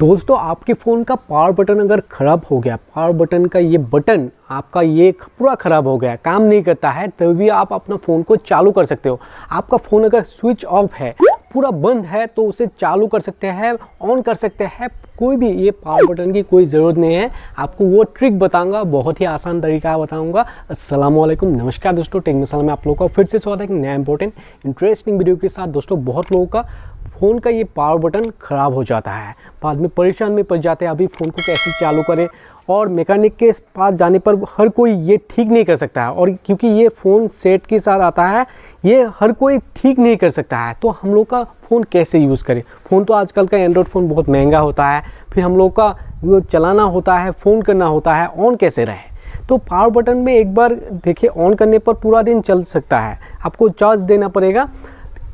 दोस्तों आपके फ़ोन का पावर बटन अगर ख़राब हो गया पावर बटन का ये बटन आपका ये पूरा ख़राब हो गया काम नहीं करता है तभी आप अपना फ़ोन को चालू कर सकते हो आपका फ़ोन अगर स्विच ऑफ है पूरा बंद है तो उसे चालू कर सकते हैं ऑन कर सकते हैं कोई भी ये पावर बटन की कोई ज़रूरत नहीं है आपको वो ट्रिक बताऊंगा बहुत ही आसान तरीका बताऊंगा अस्सलाम वालेकुम नमस्कार दोस्तों टेक मिसाल में आप लोगों का फिर से स्वागत है एक नया इंपॉर्टेंट इंटरेस्टिंग वीडियो के साथ दोस्तों बहुत लोगों का फ़ोन का ये पावर बटन ख़राब हो जाता है बाद में परेशान में पड़ जाते हैं अभी फ़ोन को कैसे चालू करें और मैकेनिक के पास जाने पर हर कोई ये ठीक नहीं कर सकता है और क्योंकि ये फ़ोन सेट के साथ आता है ये हर कोई ठीक नहीं कर सकता है तो हम लोग का फ़ोन कैसे यूज़ करें फ़ोन तो आजकल का एंड्रॉयड फ़ोन बहुत महंगा होता है फिर हम लोग का चलाना होता है फ़ोन करना होता है ऑन कैसे रहे तो पावर बटन में एक बार देखिए ऑन करने पर पूरा दिन चल सकता है आपको चार्ज देना पड़ेगा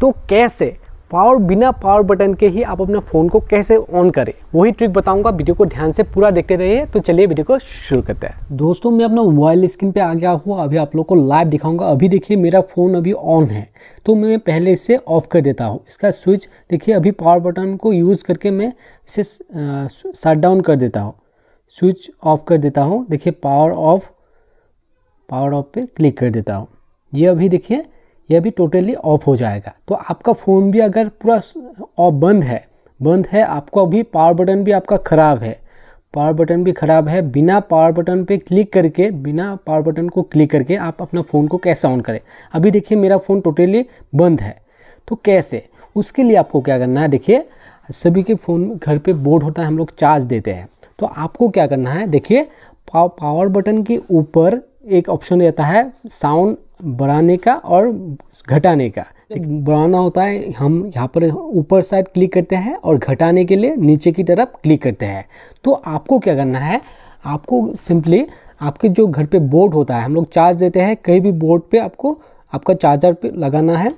तो कैसे पावर बिना पावर बटन के ही आप अपना फ़ोन को कैसे ऑन करें वही ट्रिक बताऊंगा वीडियो को ध्यान से पूरा देखते रहिए तो चलिए वीडियो को शुरू करते हैं दोस्तों मैं अपना मोबाइल स्क्रीन पे आ गया हूँ अभी आप लोग को लाइव दिखाऊंगा अभी देखिए मेरा फ़ोन अभी ऑन है तो मैं पहले इसे ऑफ कर देता हूँ इसका स्विच देखिए अभी पावर बटन को यूज़ करके मैं इसे शट डाउन कर देता हूँ स्विच ऑफ कर देता हूँ देखिए पावर ऑफ पावर ऑफ पर क्लिक कर देता हूँ ये अभी देखिए यह भी टोटली ऑफ हो जाएगा तो आपका फ़ोन भी अगर पूरा ऑफ बंद है बंद है आपको अभी पावर बटन भी आपका ख़राब है पावर बटन भी ख़राब है बिना पावर बटन पे क्लिक करके बिना पावर बटन को क्लिक करके आप अपना फ़ोन को कैसे ऑन करें अभी देखिए मेरा फ़ोन टोटली बंद है तो कैसे उसके लिए आपको क्या करना है देखिए सभी के फ़ोन घर पे बोर्ड होता है हम लोग चार्ज देते हैं तो आपको क्या करना है देखिए पावर बटन के ऊपर एक ऑप्शन रहता है साउंड बढ़ाने का और घटाने का एक बढ़ाना होता है हम यहाँ पर ऊपर साइड क्लिक करते हैं और घटाने के लिए नीचे की तरफ क्लिक करते हैं तो आपको क्या करना है आपको सिंपली आपके जो घर पे बोर्ड होता है हम लोग चार्ज देते हैं कहीं भी बोर्ड पे आपको आपका चार्जर पे लगाना है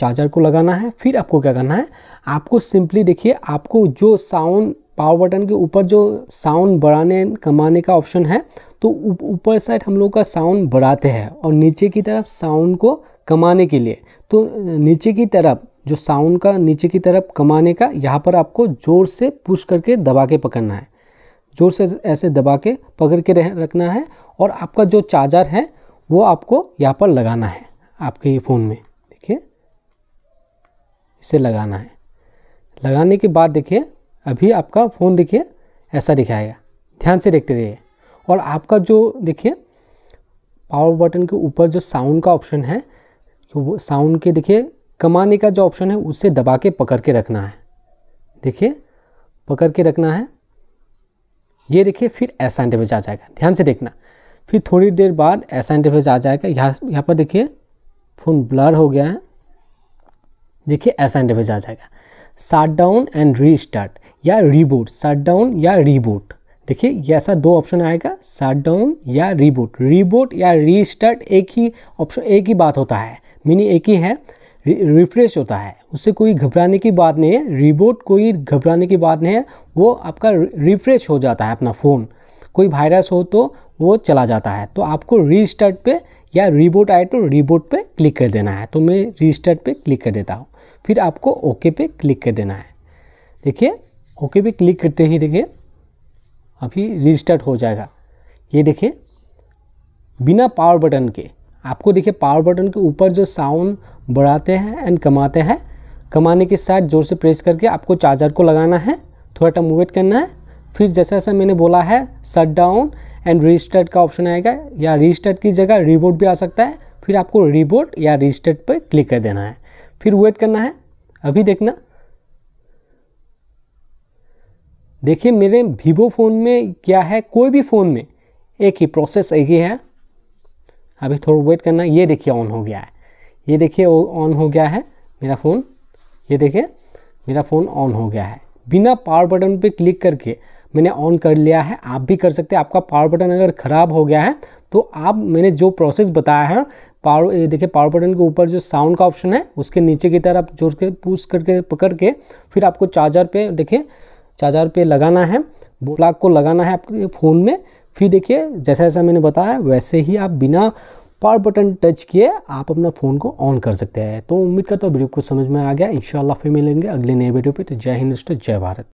चार्जर को लगाना है फिर आपको क्या करना है आपको सिंपली देखिए आपको जो साउंड पावर बटन के ऊपर जो साउंड बढ़ाने कमाने का ऑप्शन है तो ऊपर साइड हम लोग का साउंड बढ़ाते हैं और नीचे की तरफ साउंड को कमाने के लिए तो नीचे की तरफ जो साउंड का नीचे की तरफ कमाने का यहाँ पर आपको ज़ोर से पुश करके दबा के पकड़ना है ज़ोर से ऐसे दबा के पकड़ के रह रखना है और आपका जो चार्जर है वो आपको यहाँ पर लगाना है आपके फ़ोन में देखिए इसे लगाना है लगाने के बाद देखिए अभी आपका फ़ोन देखिए ऐसा दिखाएगा ध्यान से देखते रहिए और आपका जो देखिए पावर बटन के ऊपर जो साउंड का ऑप्शन है तो साउंड के देखिए कमाने का जो ऑप्शन है उसे दबा के पकड़ के रखना है देखिए पकड़ के रखना है ये देखिए फिर ऐसा इंटरफेस आ जाएगा ध्यान से देखना फिर थोड़ी देर बाद ऐसा इंटरफेस आ जाएगा यहाँ यहाँ पर देखिए फ़ोन ब्लर हो गया है देखिए ऐसा इंटरफेस आ जाएगा शट डाउन एंड री या रीबूट शट डाउन या रीबूट देखिए ये ऐसा दो ऑप्शन आएगा शट डाउन या रिबोट रिबोट या रीस्टार्ट एक ही ऑप्शन एक ही बात होता है मीनिंग एक ही है रिफ्रेश होता है उससे कोई घबराने की बात नहीं है रिबोट कोई घबराने की बात नहीं है वो आपका रिफ्रेश हो जाता है अपना फ़ोन कोई वायरस हो तो वो चला जाता है तो आपको रीस्टार्ट पे या रिबोट आए तो रिबोट पे क्लिक कर देना है तो मैं रीस्टार्ट पे क्लिक कर देता हूँ फिर आपको ओके पे क्लिक कर देना है देखिए ओके पे क्लिक करते ही देखिए अभी रजिस्टर्ड हो जाएगा ये देखिए बिना पावर बटन के आपको देखिए पावर बटन के ऊपर जो साउंड बढ़ाते हैं एंड कमाते हैं कमाने के साथ ज़ोर से प्रेस करके आपको चार्जर को लगाना है थोड़ा टाइम वेट करना है फिर जैसा जैसा मैंने बोला है शट डाउन एंड रिस्टार्ट का ऑप्शन आएगा या रिस्टार्ट की जगह रिबोट भी आ सकता है फिर आपको रिबोट या रिस्टार्ट पर क्लिक कर देना है फिर वेट करना है अभी देखना देखिए मेरे वीवो फ़ोन में क्या है कोई भी फ़ोन में एक ही प्रोसेस एक ही है अभी थोड़ा वेट करना ये देखिए ऑन हो गया है ये देखिए ऑन हो गया है मेरा फ़ोन ये देखिए मेरा फ़ोन ऑन हो गया है बिना पावर बटन पे क्लिक करके मैंने ऑन कर लिया है आप भी कर सकते हैं आपका पावर बटन अगर ख़राब हो गया है तो आप मैंने जो प्रोसेस बताया है पावर देखिए पावर बटन के ऊपर जो साउंड का ऑप्शन है उसके नीचे की तरफ जोड़ के पूछ करके पकड़ के फिर आपको चार्जर पर देखिए चार्जर पे लगाना है प्लग को लगाना है आपके फ़ोन में फिर देखिए जैसा जैसा मैंने बताया वैसे ही आप बिना पावर बटन टच किए आप अपना फ़ोन को ऑन कर सकते हैं तो उम्मीद करता हूँ वीडियो को समझ में आ गया इन फिर मिलेंगे अगले नए वीडियो पे तो जय हिंद जय भारत